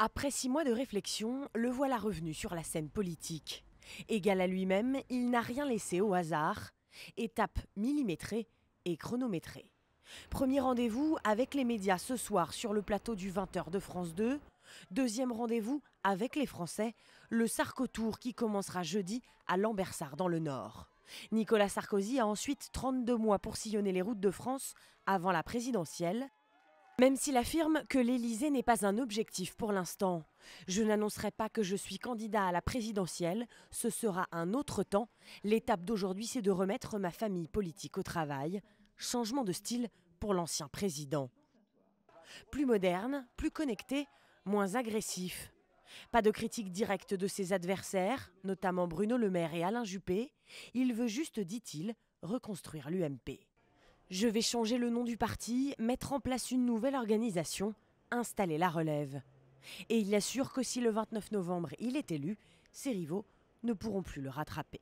Après six mois de réflexion, le voilà revenu sur la scène politique. Égal à lui-même, il n'a rien laissé au hasard. Étape millimétrée et chronométrée. Premier rendez-vous avec les médias ce soir sur le plateau du 20h de France 2. Deuxième rendez-vous avec les Français, le sarko tour qui commencera jeudi à Lambersart dans le Nord. Nicolas Sarkozy a ensuite 32 mois pour sillonner les routes de France avant la présidentielle. Même s'il affirme que l'Elysée n'est pas un objectif pour l'instant. Je n'annoncerai pas que je suis candidat à la présidentielle, ce sera un autre temps. L'étape d'aujourd'hui, c'est de remettre ma famille politique au travail. Changement de style pour l'ancien président. Plus moderne, plus connecté, moins agressif. Pas de critique directe de ses adversaires, notamment Bruno Le Maire et Alain Juppé. Il veut juste, dit-il, reconstruire l'UMP. Je vais changer le nom du parti, mettre en place une nouvelle organisation, installer la relève. Et il assure que si le 29 novembre il est élu, ses rivaux ne pourront plus le rattraper.